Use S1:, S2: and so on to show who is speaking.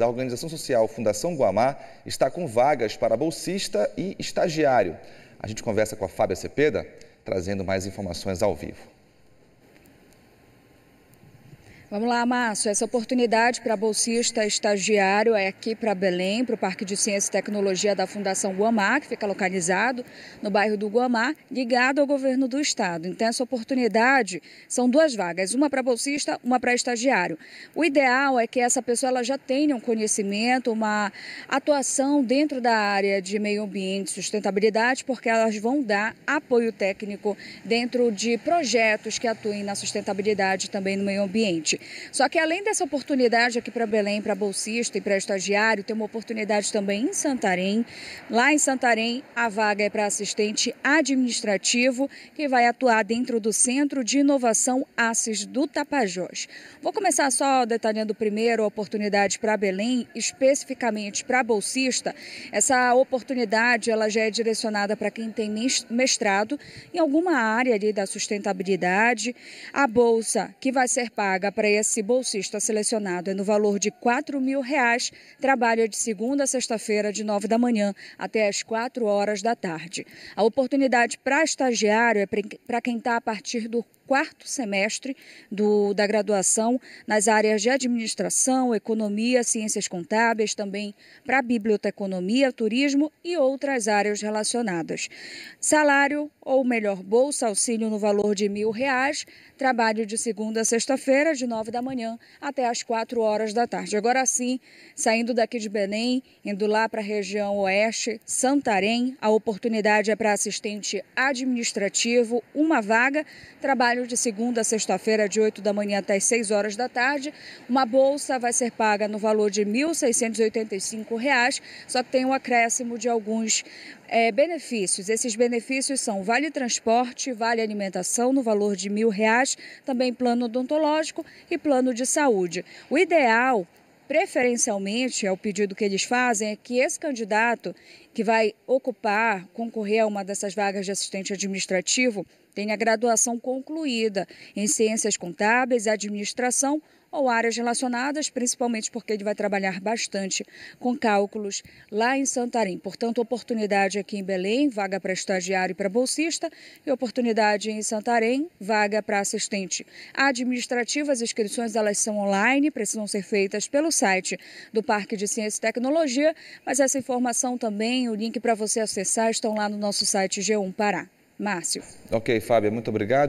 S1: da organização social Fundação Guamá está com vagas para bolsista e estagiário. A gente conversa com a Fábia Cepeda, trazendo mais informações ao vivo. Vamos lá, Márcio. Essa oportunidade para bolsista estagiário é aqui para Belém, para o Parque de Ciência e Tecnologia da Fundação Guamá, que fica localizado no bairro do Guamá, ligado ao governo do estado. Então, essa oportunidade são duas vagas, uma para bolsista, uma para estagiário. O ideal é que essa pessoa ela já tenha um conhecimento, uma atuação dentro da área de meio ambiente e sustentabilidade, porque elas vão dar apoio técnico dentro de projetos que atuem na sustentabilidade também no meio ambiente. Só que além dessa oportunidade aqui para Belém, para bolsista e para estagiário, tem uma oportunidade também em Santarém. Lá em Santarém, a vaga é para assistente administrativo, que vai atuar dentro do Centro de Inovação ACES do Tapajós. Vou começar só detalhando primeiro a oportunidade para Belém, especificamente para bolsista. Essa oportunidade ela já é direcionada para quem tem mestrado em alguma área ali da sustentabilidade. A bolsa que vai ser paga para esse bolsista selecionado é no valor de R$ mil, reais, trabalha de segunda a sexta-feira, de 9 da manhã até as 4 horas da tarde. A oportunidade para estagiário é para quem está a partir do quarto semestre do, da graduação nas áreas de administração, economia, ciências contábeis, também para biblioteconomia, turismo e outras áreas relacionadas. Salário, ou melhor, bolsa, auxílio no valor de mil reais, trabalho de segunda a sexta-feira, de 9 9 da manhã até as 4 horas da tarde. Agora sim, saindo daqui de Belém, indo lá para a região oeste, Santarém, a oportunidade é para assistente administrativo, uma vaga, trabalho de segunda a sexta-feira, de 8 da manhã até as 6 horas da tarde. Uma bolsa vai ser paga no valor de R$ 1.685, só que tem um acréscimo de alguns é, benefícios. Esses benefícios são vale transporte, vale alimentação no valor de mil reais, também plano odontológico e plano de saúde. O ideal, preferencialmente, é o pedido que eles fazem, é que esse candidato que vai ocupar, concorrer a uma dessas vagas de assistente administrativo, tenha graduação concluída em ciências contábeis, administração ou áreas relacionadas, principalmente porque ele vai trabalhar bastante com cálculos lá em Santarém. Portanto, oportunidade aqui em Belém, vaga para estagiário e para bolsista, e oportunidade em Santarém, vaga para assistente administrativa. As inscrições elas são online, precisam ser feitas pelo site do Parque de Ciência e Tecnologia, mas essa informação também, o link para você acessar, estão lá no nosso site G1 Pará. Márcio. Ok, Fábio, muito obrigado.